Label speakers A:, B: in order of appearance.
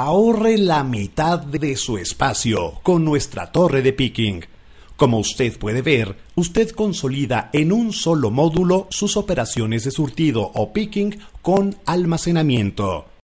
A: Ahorre la mitad de su espacio con nuestra torre de picking. Como usted puede ver, usted consolida en un solo módulo sus operaciones de surtido o picking con almacenamiento.